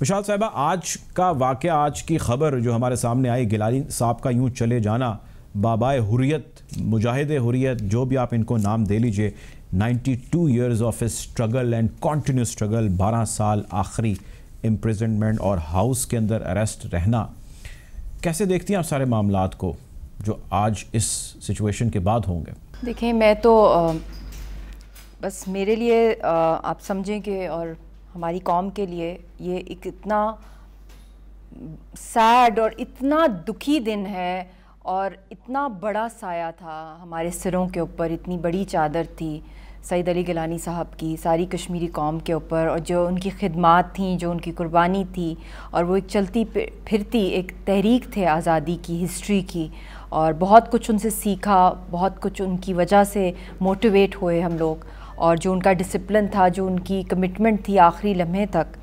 विशाल साहबा आज का वाक़ आज की ख़बर जो हमारे सामने आई गिलानी साहब का यूँ चले जाना बाबा हुरियत मुजाहिद हुरियत जो भी आप इनको नाम दे लीजिए 92 years of a struggle and continuous struggle 12 साल आखिरी इम्प्रजनमेंट और हाउस के अंदर अरेस्ट रहना कैसे देखती हैं आप सारे मामला को जो आज इस सिचुएशन के बाद होंगे देखिए मैं तो आ, बस मेरे लिए आ, आप समझें कि और हमारी कौम के लिए ये एक इतना सैड और इतना दुखी दिन है और इतना बड़ा साया था हमारे सिरों के ऊपर इतनी बड़ी चादर थी सईद अली गिलानी साहब की सारी कश्मीरी कौम के ऊपर और जो उनकी खिदमत थी जो उनकी कुर्बानी थी और वो एक चलती फिरती एक तहरीक थे आज़ादी की हिस्ट्री की और बहुत कुछ उनसे सीखा बहुत कुछ उनकी वजह से मोटिवेट हुए हम लोग और जो उनका डिसिप्लिन था जो उनकी कमिटमेंट थी आखिरी लम्हे तक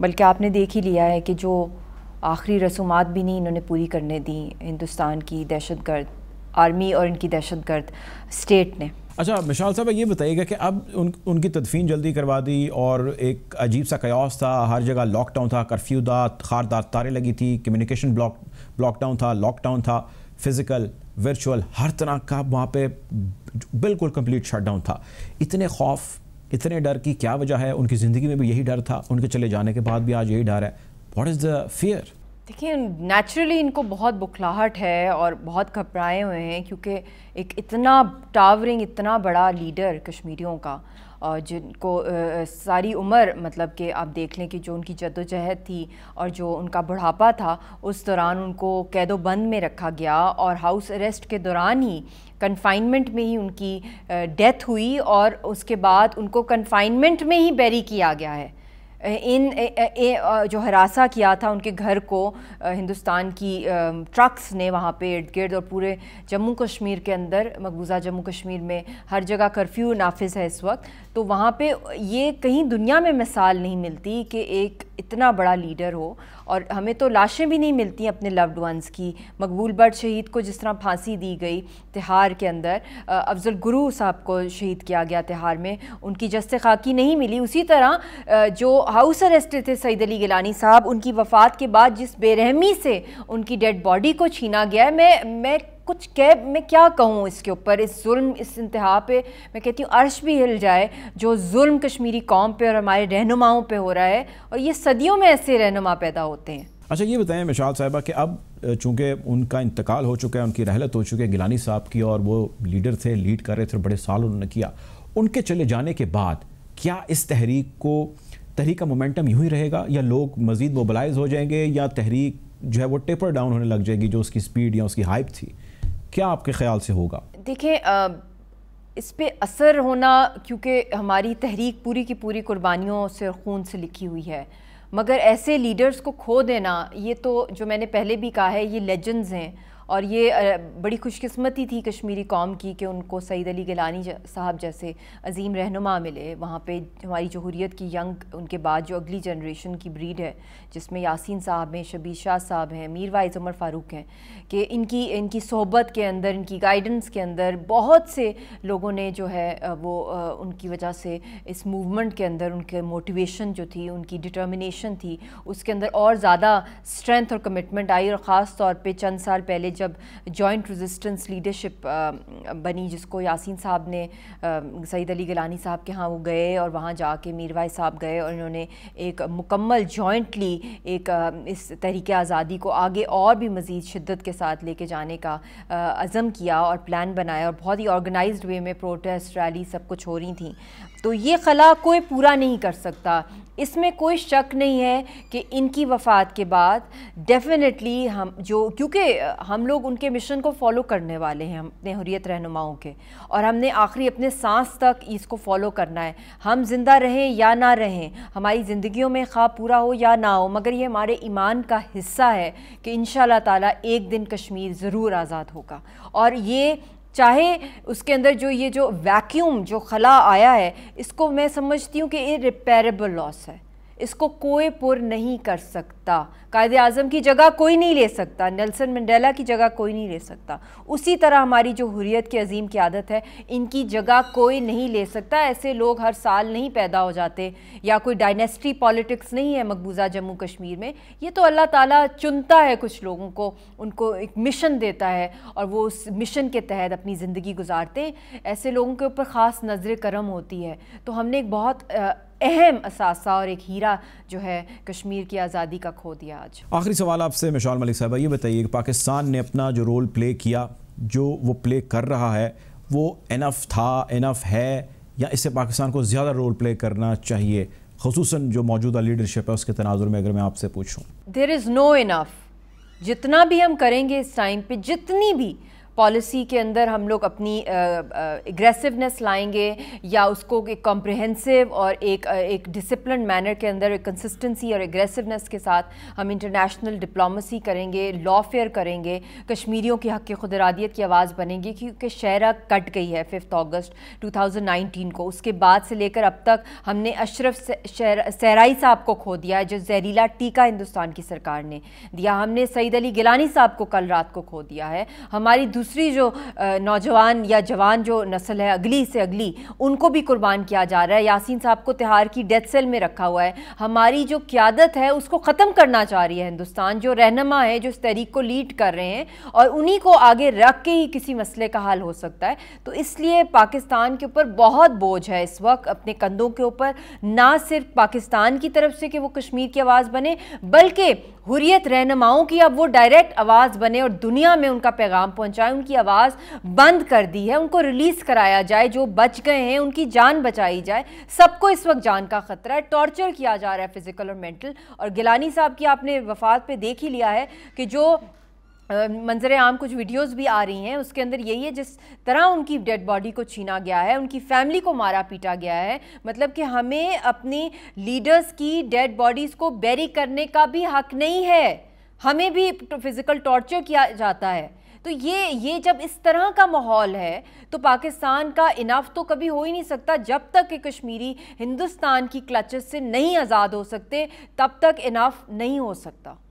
बल्कि आपने देख ही लिया है कि जो आखिरी रसूमात भी नहीं इन्होंने पूरी करने दी हिंदुस्तान की दहशत गर्द आर्मी और इनकी दहशत स्टेट ने अच्छा मिशाल साहब ये बताइएगा कि अब उन उनकी तदफीन जल्दी करवा दी और एक अजीब सा कयास था हर जगह लॉकडाउन था कर्फ्यू था खारदार तारे लगी थी कम्युनिकेशन ब्लॉक ब्लॉकडाउन था लॉकडाउन था फिज़िकल वर्चुअल हर तरह का वहाँ पे बिल्कुल कंप्लीट शटडाउन था इतने खौफ इतने डर की क्या वजह है उनकी ज़िंदगी में भी यही डर था उनके चले जाने के बाद भी आज यही डर है वॉट इज़ द फियर देखिए नेचुरली इनको बहुत बुखलाहट है और बहुत घबराए हुए हैं क्योंकि एक इतना टावरिंग इतना बड़ा लीडर कश्मीरियों का और जिनको सारी उम्र मतलब कि आप देख लें कि जो उनकी जदोजहद थी और जो उनका बुढ़ापा था उस दौरान उनको कैदोबंद में रखा गया और हाउस अरेस्ट के दौरान ही कन्फाइनमेंट में ही उनकी डेथ हुई और उसके बाद उनको कन्फाइनमेंट में ही बैरी किया गया है इन ए, ए, जो हरासा किया था उनके घर को हिंदुस्तान की ट्रक्स ने वहाँ पे इर्द गिर्द और पूरे जम्मू कश्मीर के अंदर मकबूजा जम्मू कश्मीर में हर जगह कर्फ्यू नाफिज है इस वक्त तो वहाँ पे ये कहीं दुनिया में मिसाल नहीं मिलती कि एक इतना बड़ा लीडर हो और हमें तो लाशें भी नहीं मिलती अपने लव्ड वंस की मकबूल बट शहीद को जिस तरह फांसी दी गई तिहार के अंदर अफजल गुरु साहब को शहीद किया गया तिहार में उनकी जस्त खाकी नहीं मिली उसी तरह जो हाउस अरेस्ट थे सईद अली गिलानी साहब उनकी वफ़ात के बाद जिस बेरहमी से उनकी डेड बॉडी को छीना गया मैं मैं कुछ कैब मैं क्या कहूँ इसके ऊपर इस जुल्म इस इंतहा पे मैं कहती हूँ अर्श भी हिल जाए जो जुल्म कश्मीरी कौम पे और हमारे रहनुमाओं पे हो रहा है और ये सदियों में ऐसे रहनुमा पैदा होते हैं अच्छा ये बताएं मिशाल साहिबा कि अब चूँकि उनका इंतकाल हो चुका है उनकी रहलत हो चुकी है गिलानी साहब की और वो लीडर थे लीड कर रहे थे बड़े साल उन्होंने किया उनके चले जाने के बाद क्या इस तहरीक को तहरीक का मोमेंटम यूँ ही रहेगा या लोग मज़ीद मोबलाइज हो जाएंगे या तहरीक जो है वो टेपर डाउन होने लग जाएगी जो उसकी स्पीड या उसकी हाइप थी क्या आपके ख्याल से होगा देखिए इस पर असर होना क्योंकि हमारी तहरीक पूरी की पूरी कुर्बानियों से खून से लिखी हुई है मगर ऐसे लीडर्स को खो देना ये तो जो मैंने पहले भी कहा है ये लेजेंड्स हैं और ये बड़ी खुशकस्मती थी कश्मीरी कौम की कि उनको सईद अली गिलानी साहब जैसे अजीम रहनुमा मिले वहाँ पे हमारी जहूरीत की यंग उनके बाद जो अगली जनरेशन की ब्रीड है जिसमें यासीन साहब हैं शबीर शाह साहब हैं मीर वाइज उमर फ़ारूक हैं कि इनकी इनकी सोहबत के अंदर इनकी गाइडेंस के अंदर बहुत से लोगों ने जो है वो उनकी वजह से इस मूवमेंट के अंदर उनके मोटिवेशन जो थी उनकी डिटर्मिनेशन थी उसके अंदर और ज़्यादा स्ट्रेंथ और कमिटमेंट आई और ख़ास तौर पर चंद साल पहले जब जॉइंट रेजिस्टेंस लीडरशिप बनी जिसको यासीन साहब ने सईद अली गलानी साहब के यहाँ वो गए और वहाँ जाके मीरवाई साहब गए और इन्होंने एक मुकम्मल जॉइंटली एक इस तहरीक आज़ादी को आगे और भी मज़ीद शिद्दत के साथ लेके जाने का अज़म किया और प्लान बनाया और बहुत ही ऑर्गेनाइज वे में प्रोटेस्ट रैली सब कुछ हो रही थी तो ये खला कोई पूरा नहीं कर सकता इसमें कोई शक नहीं है कि इनकी वफ़ात के बाद डेफिनेटली हम जो क्योंकि हम लोग उनके मिशन को फॉलो करने वाले हैं अपने हुरियत रहनुमाओं के और हमने आखिरी अपने सांस तक इसको फॉलो करना है हम जिंदा रहें या ना रहें हमारी ज़िंदगियों में ख्वाब पूरा हो या ना हो मगर ये हमारे ईमान का हिस्सा है कि इन शाह एक दिन कश्मीर ज़रूर आज़ाद होगा और ये चाहे उसके अंदर जो ये जो वैक्यूम जो खला आया है इसको मैं समझती हूँ कि ये रिपेरेबल लॉस है इसको कोई पुर नहीं कर सकता कायद अजम की जगह कोई नहीं ले सकता नेल्सन मंडेला की जगह कोई नहीं ले सकता उसी तरह हमारी जो हुरियत की अजीम की आदत है इनकी जगह कोई नहीं ले सकता ऐसे लोग हर साल नहीं पैदा हो जाते या कोई डायनेस्टी पॉलिटिक्स नहीं है मकबूजा जम्मू कश्मीर में ये तो अल्लाह ताला चुनता है कुछ लोगों को उनको एक मिशन देता है और वो उस मिशन के तहत अपनी ज़िंदगी गुजारते हैं ऐसे लोगों के ऊपर ख़ास नज़र करम होती है तो हमने एक बहुत अहम असासा और एक हीरा जो है कश्मीर की आज़ादी का खो दिया आज आखिरी सवाल आपसे मिशाल मलिक साहब ये बताइए कि पाकिस्तान ने अपना जो रोल प्ले किया जो वो प्ले कर रहा है वो इनफ था इनफ है या इससे पाकिस्तान को ज़्यादा रोल प्ले करना चाहिए खसूस जो मौजूदा लीडरशिप है उसके तनाजुर में अगर मैं आपसे पूछूँ देर इज़ नो इनफ जितना भी हम करेंगे इस टाइम पर जितनी भी पॉलिसी के अंदर हम लोग अपनी एग्रेसिवनेस लाएंगे या उसको एक कॉम्प्रहेंसिव और एक एक डिसिप्लिन मैनर के अंदर एक कंसिस्टेंसी और एग्रेसिवनेस के साथ हम इंटरनेशनल डिप्लोमेसी करेंगे लॉ फेयर करेंगे कश्मीरियों के हक़ खुदरादियत की आवाज़ बनेगी क्योंकि शहरा कट गई है फिफ्थ अगस्त 2019 को उसके बाद से लेकर अब तक हमने अशरफ सहराई साहब को खो दिया है जो जहरीला टीका हिंदुस्तान की सरकार ने दिया हमने सईद अली गिलानी साहब को कल रात को खो दिया है हमारी दूसरी दूसरी जो नौजवान या जवान जो नस्ल है अगली से अगली उनको भी कुर्बान किया जा रहा है यासीन साहब को तिहार की डेथ सेल में रखा हुआ है हमारी जो क्यादत है उसको ख़त्म करना चाह रही है हिंदुस्तान जो रहनमा है जो इस तहरीक को लीड कर रहे हैं और उन्हीं को आगे रख के ही किसी मसले का हल हो सकता है तो इसलिए पाकिस्तान के ऊपर बहुत बोझ है इस वक्त अपने कंधों के ऊपर ना सिर्फ पाकिस्तान की तरफ से कि वो कश्मीर की आवाज़ बने बल्कि हुरियत रहनुमाओं की अब वो डायरेक्ट आवाज़ बने और दुनिया में उनका पैगाम पहुंचाए उनकी आवाज़ बंद कर दी है उनको रिलीज़ कराया जाए जो बच गए हैं उनकी जान बचाई जाए सबको इस वक्त जान का ख़तरा है टॉर्चर किया जा रहा है फिज़िकल और मेंटल और गिलानी साहब की आपने वफात पर देख ही लिया है कि जो मंजर आम कुछ वीडियोस भी आ रही हैं उसके अंदर यही है जिस तरह उनकी डेड बॉडी को छीना गया है उनकी फैमिली को मारा पीटा गया है मतलब कि हमें अपनी लीडर्स की डेड बॉडीज़ को बेरी करने का भी हक नहीं है हमें भी फिज़िकल तो टॉर्चर किया जाता है तो ये ये जब इस तरह का माहौल है तो पाकिस्तान का इनाफ तो कभी हो ही नहीं सकता जब तक कि कश्मीरी हिंदुस्तान की क्लचेस से नहीं आज़ाद हो सकते तब तक इनाफ नहीं हो सकता